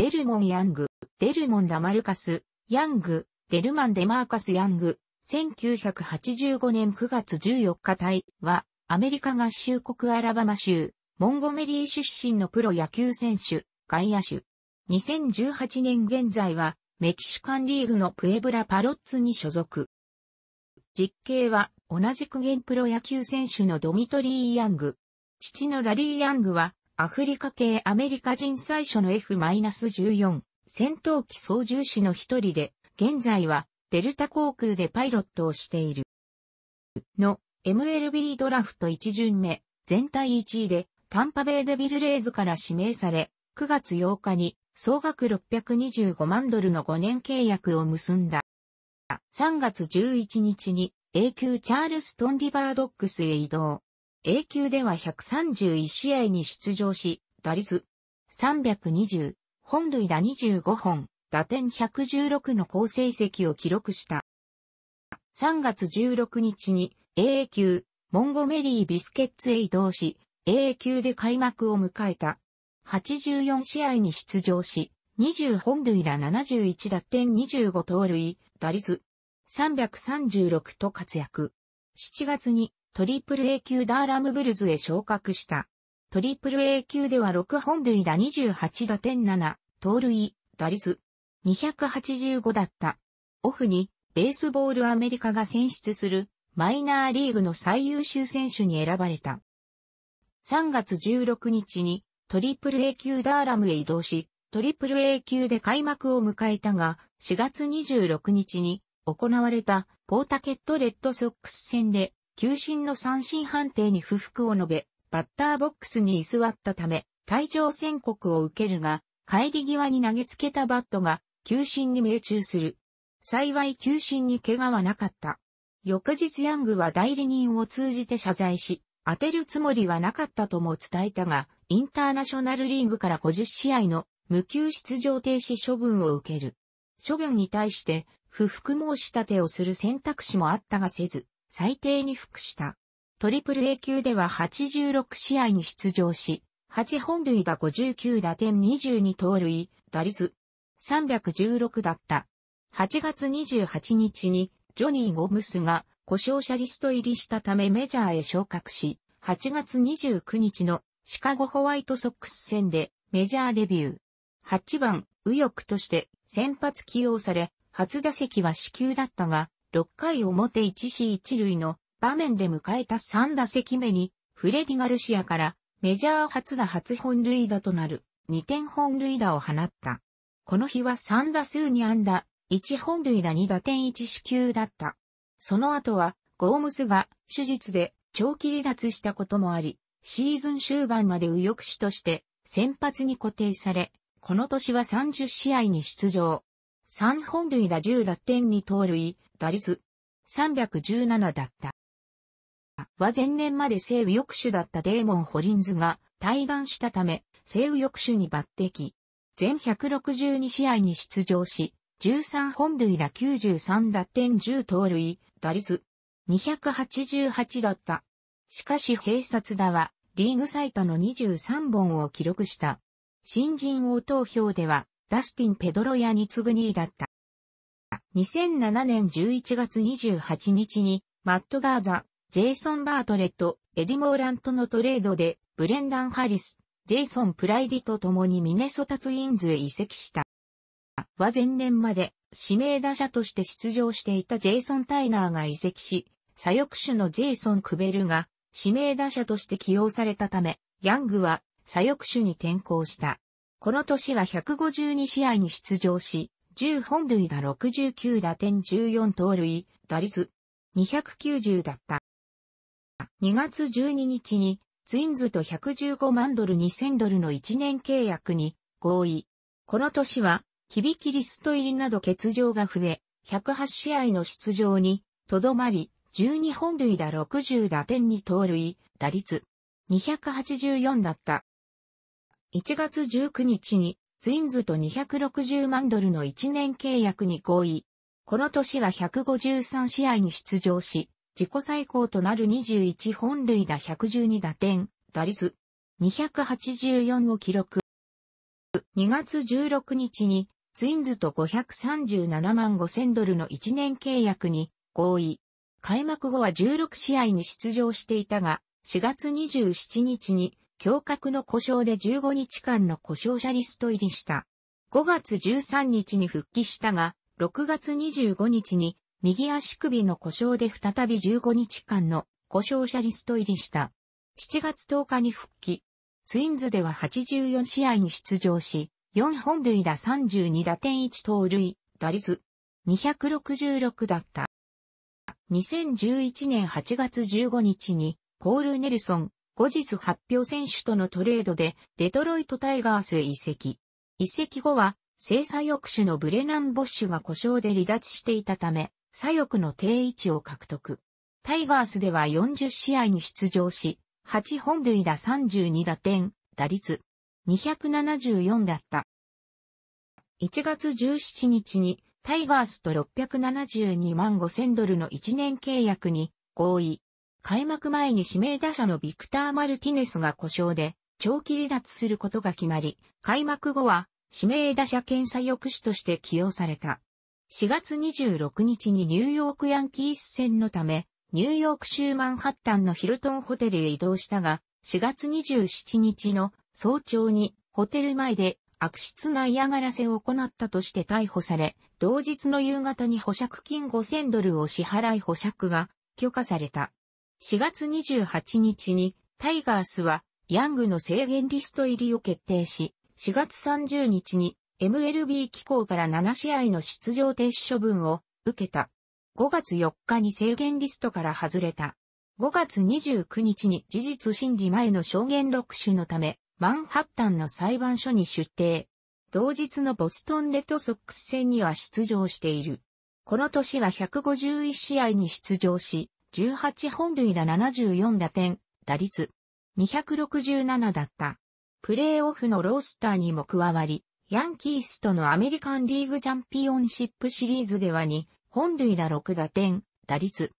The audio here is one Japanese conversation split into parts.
デルモン・ヤング、デルモン・ダマルカス、ヤング、デルマン・デマーカス・ヤング、1985年9月14日隊は、アメリカ合衆国アラバマ州、モンゴメリー出身のプロ野球選手、外野手。2018年現在は、メキシカンリーグのプエブラパロッツに所属。実刑は、同じく現プロ野球選手のドミトリー・ヤング。父のラリー・ヤングは、アフリカ系アメリカ人最初の F-14 戦闘機操縦士の一人で、現在はデルタ航空でパイロットをしている。の MLB ドラフト1巡目、全体1位でタンパベイデビルレーズから指名され、9月8日に総額625万ドルの5年契約を結んだ。3月11日に永久チャールストンリバードックスへ移動。A 級では131試合に出場し、打率320、本塁打25本、打点116の好成績を記録した。3月16日に a 級、モンゴメリー・ビスケッツへ移動し、AA 級で開幕を迎えた。84試合に出場し、20本塁打71打点25盗塁、打率336と活躍。7月にトリプル A 級ダーラムブルズへ昇格した。トリプル A 級では6本塁打28打点7、盗塁、打率、285だった。オフに、ベースボールアメリカが選出する、マイナーリーグの最優秀選手に選ばれた。3月16日に、トリプル A 級ダーラムへ移動し、トリプル A 級で開幕を迎えたが、4月26日に行われたポータケットレッドソックス戦で球審の三振判定に不服を述べ、バッターボックスに居座ったため、退場宣告を受けるが、帰り際に投げつけたバットが、球審に命中する。幸い球審に怪我はなかった。翌日ヤングは代理人を通じて謝罪し、当てるつもりはなかったとも伝えたが、インターナショナルリーグから50試合の無給出場停止処分を受ける。処分に対して、不服申し立てをする選択肢もあったがせず、最低に服した。トリプル A 級では86試合に出場し、8本塁打59打点22盗塁、打率316だった。8月28日にジョニー・ゴムスが故障者リスト入りしたためメジャーへ昇格し、8月29日のシカゴホワイトソックス戦でメジャーデビュー。8番、右翼として先発起用され、初打席は死球だったが、6回表1死1塁の場面で迎えた3打席目に、フレディ・ガルシアからメジャー初打初本塁打となる2点本塁打を放った。この日は3打数に安打、1本塁打2打点1四球だった。その後は、ゴームスが手術で長期離脱したこともあり、シーズン終盤まで右翼手として先発に固定され、この年は30試合に出場。3本塁打10打点に盗塁、打率317だった。は前年まで西武翼手だったデーモン・ホリンズが対岸したため、西武翼手に抜擢。全162試合に出場し、13本塁打93打点10盗塁、打率288だった。しかし併殺打はリーグ最多の23本を記録した。新人王投票ではダスティン・ペドロヤに次ぐ2位だった。2007年11月28日に、マット・ガーザ、ジェイソン・バートレット、エディ・モーラントのトレードで、ブレンダン・ハリス、ジェイソン・プライディと共にミネソタツインズへ移籍した。は前年まで指名打者として出場していたジェイソン・タイナーが移籍し、左翼手のジェイソン・クベルが指名打者として起用されたため、ヤングは左翼手に転向した。この年は152試合に出場し、10本塁打69打点14盗塁、打率290だった。2月12日にツインズと115万ドル2000ドルの1年契約に合意。この年は、響きリスト入りなど欠場が増え、108試合の出場にとどまり、12本塁打60打点に盗塁、打率284だった。1月19日にツインズと260万ドルの1年契約に合意。この年は153試合に出場し、自己最高となる21本塁打112打点、打率284を記録。2月16日にツインズと537万5000ドルの1年契約に合意。開幕後は16試合に出場していたが、4月27日に胸郭の故障で15日間の故障者リスト入りした。5月13日に復帰したが、6月25日に右足首の故障で再び15日間の故障者リスト入りした。7月10日に復帰。ツインズでは84試合に出場し、4本塁打32打点1盗塁、打率266だった。2011年8月15日にポール・ネルソン、後日発表選手とのトレードでデトロイトタイガースへ移籍。移籍後は、制裁。翼手のブレナン・ボッシュが故障で離脱していたため、左翼の定位置を獲得。タイガースでは40試合に出場し、8本塁打32打点、打率274だった。1月17日にタイガースと672万5千ドルの1年契約に合意。開幕前に指名打者のビクター・マルティネスが故障で、長期離脱することが決まり、開幕後は指名打者検査抑止として起用された。4月26日にニューヨークヤンキース戦のため、ニューヨーク州マンハッタンのヒルトンホテルへ移動したが、4月27日の早朝にホテル前で悪質な嫌がらせを行ったとして逮捕され、同日の夕方に保釈金5000ドルを支払い保釈が許可された。4月28日にタイガースはヤングの制限リスト入りを決定し、4月30日に MLB 機構から7試合の出場停止処分を受けた。5月4日に制限リストから外れた。5月29日に事実審理前の証言録取のため、マンハッタンの裁判所に出廷。同日のボストンレッドソックス戦には出場している。この年は151試合に出場し、18本塁打74打点、打率267だった。プレーオフのロースターにも加わり、ヤンキースとのアメリカンリーグチャンピオンシップシリーズでは2本塁打6打点、打率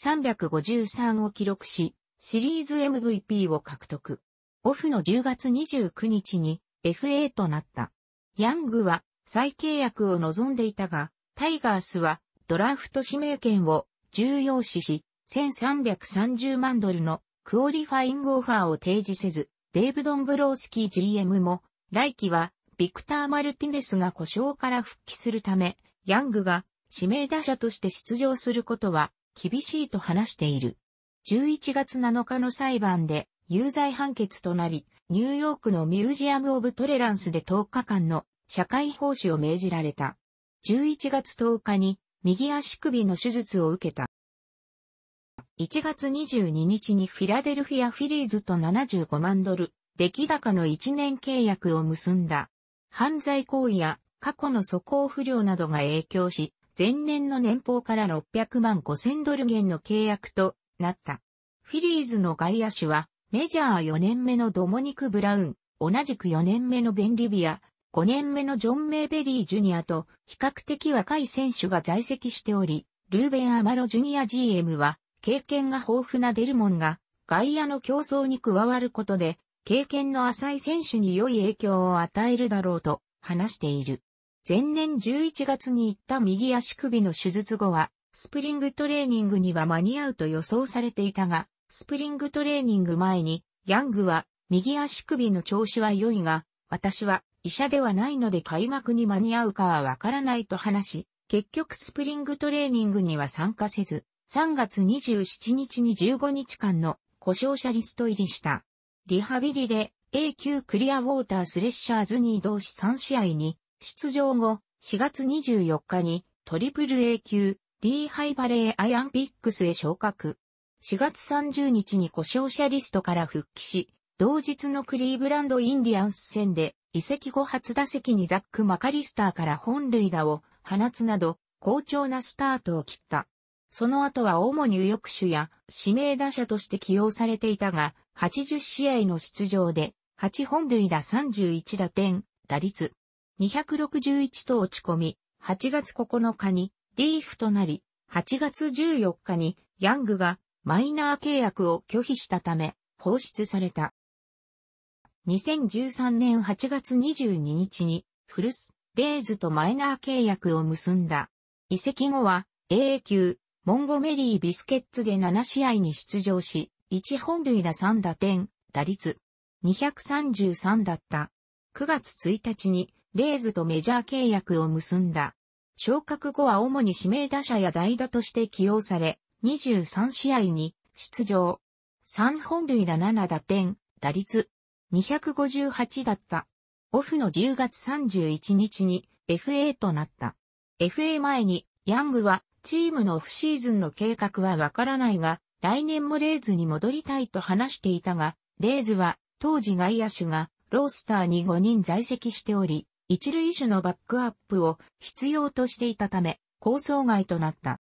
353を記録し、シリーズ MVP を獲得。オフの10月29日に FA となった。ヤングは再契約を望んでいたが、タイガースはドラフト指名権を重要視し、1330万ドルのクオリファイングオファーを提示せず、デイブ・ドンブロースキー GM も、来季は、ビクター・マルティネスが故障から復帰するため、ヤングが指名打者として出場することは厳しいと話している。11月7日の裁判で有罪判決となり、ニューヨークのミュージアム・オブ・トレランスで10日間の社会奉仕を命じられた。11月10日に右足首の手術を受けた。1月22日にフィラデルフィアフィリーズと75万ドル、出来高の1年契約を結んだ。犯罪行為や過去の素行不良などが影響し、前年の年俸から600万5000ドル減の契約となった。フィリーズの外野手は、メジャー4年目のドモニク・ブラウン、同じく4年目のベン・リビア、5年目のジョン・メイベリー・ジュニアと比較的若い選手が在籍しており、ルーベン・アマロ・ジュニア GM は経験が豊富なデルモンが外野の競争に加わることで、経験の浅い選手に良い影響を与えるだろうと話している。前年11月に行った右足首の手術後は、スプリングトレーニングには間に合うと予想されていたが、スプリングトレーニング前に、ヤングは、右足首の調子は良いが、私は医者ではないので開幕に間に合うかはわからないと話し、結局スプリングトレーニングには参加せず、3月27日に15日間の故障者リスト入りした。リハビリで A 級クリアウォータースレッシャーズに移動し3試合に出場後4月24日にトリプル A 級リーハイバレーアイアンピックスへ昇格。4月30日に故障者リストから復帰し、同日のクリーブランドインディアンス戦で移籍後初打席にザック・マカリスターから本塁打を放つなど好調なスタートを切った。その後は主に右翼手や指名打者として起用されていたが、80試合の出場で、8本塁打31打点、打率261と落ち込み、8月9日にディーフとなり、8月14日にヤングがマイナー契約を拒否したため、放出された。2013年8月22日に、フルス、レイズとマイナー契約を結んだ。移籍後は、AA 級、モンゴメリー・ビスケッツで7試合に出場し、1本塁打3打点、打率233だった。9月1日にレイズとメジャー契約を結んだ。昇格後は主に指名打者や代打として起用され、23試合に出場。3本塁打7打点、打率258だった。オフの10月31日に FA となった。FA 前にヤングはチームのオフシーズンの計画はわからないが、来年もレイズに戻りたいと話していたが、レイズは当時外野手がロースターに5人在籍しており、一塁手のバックアップを必要としていたため、構想外となった。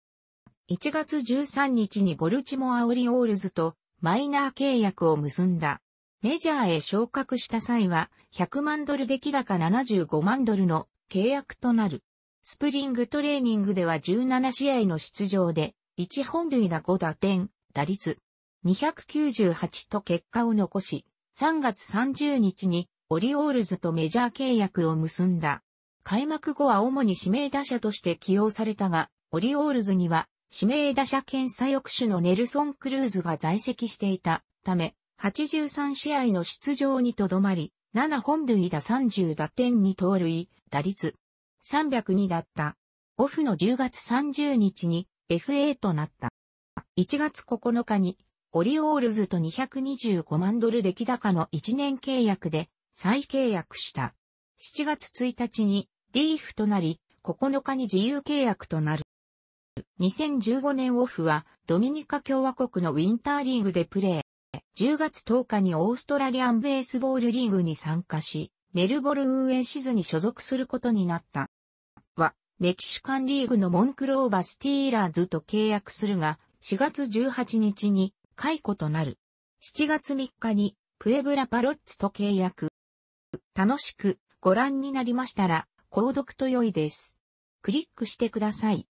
1月13日にボルチモアオリオールズとマイナー契約を結んだ。メジャーへ昇格した際は100万ドル出来高75万ドルの契約となる。スプリングトレーニングでは17試合の出場で、1本塁打5打点、打率298と結果を残し、3月30日にオリオールズとメジャー契約を結んだ。開幕後は主に指名打者として起用されたが、オリオールズには指名打者検査抑手のネルソン・クルーズが在籍していたため、83試合の出場にとどまり、7本塁打30打点に盗塁、打率302だった。オフの10月30日に FA となった。1月9日にオリオールズと225万ドル出来高の1年契約で再契約した。7月1日に DF となり、9日に自由契約となる。2015年オフはドミニカ共和国のウィンターリーグでプレー。10月10日にオーストラリアンベースボールリーグに参加し、メルボルン運営シズに所属することになった。は、メキシカンリーグのモンクローバスティーラーズと契約するが、4月18日に解雇となる。7月3日にプエブラパロッツと契約。楽しくご覧になりましたら、購読と良いです。クリックしてください。